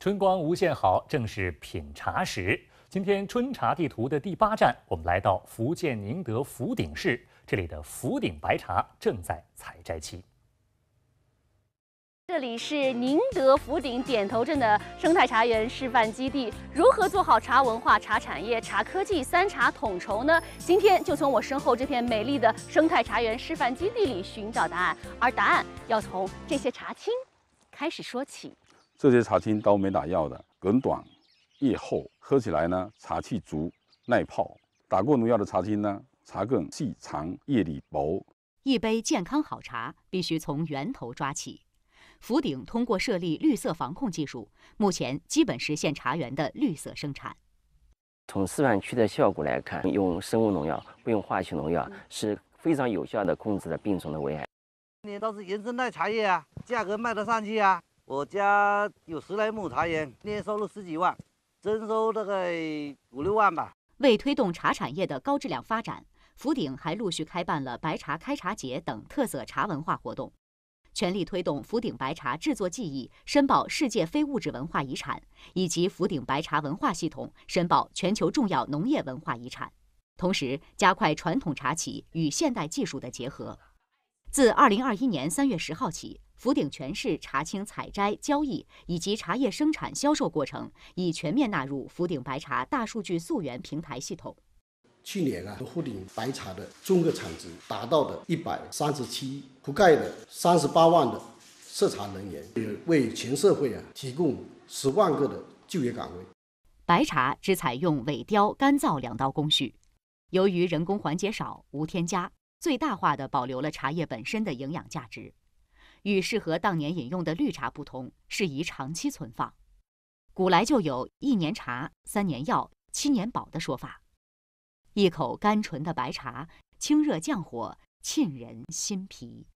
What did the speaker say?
春光无限好，正是品茶时。今天春茶地图的第八站，我们来到福建宁德福鼎市，这里的福鼎白茶正在采摘期。这里是宁德福鼎点头镇的生态茶园示范基地，如何做好茶文化、茶产业、茶科技“三茶统筹”呢？今天就从我身后这片美丽的生态茶园示范基地里寻找答案，而答案要从这些茶青开始说起。这些茶青都没打药的，梗短，叶厚，喝起来呢茶气足，耐泡。打过农药的茶青呢，茶梗细长，叶里薄。一杯健康好茶必须从源头抓起。福鼎通过设立绿色防控技术，目前基本实现茶园的绿色生产。从示范区的效果来看，用生物农药不用化学农药是非常有效的控制了病虫的危害。你倒是银生态茶叶啊，价格卖得上去啊。我家有十来亩茶园，年收入十几万，增收大概五六万吧。为推动茶产业的高质量发展，福鼎还陆续开办了白茶开茶节等特色茶文化活动，全力推动福鼎白茶制作技艺申报世界非物质文化遗产，以及福鼎白茶文化系统申报全球重要农业文化遗产，同时加快传统茶企与现代技术的结合。自二零二一年三月十号起，福鼎全市查清采摘、交易以及茶叶生产、销售过程，已全面纳入福鼎白茶大数据溯源平台系统。去年啊，福鼎白茶的综合产值达到了一百三十七亿，覆盖了三十八万的涉茶人员，也为全社会啊提供十万个的就业岗位。白茶只采用萎凋、干燥两道工序，由于人工环节少，无添加。最大化地保留了茶叶本身的营养价值，与适合当年饮用的绿茶不同，适宜长期存放。古来就有一年茶、三年药、七年宝的说法。一口甘醇的白茶，清热降火，沁人心脾。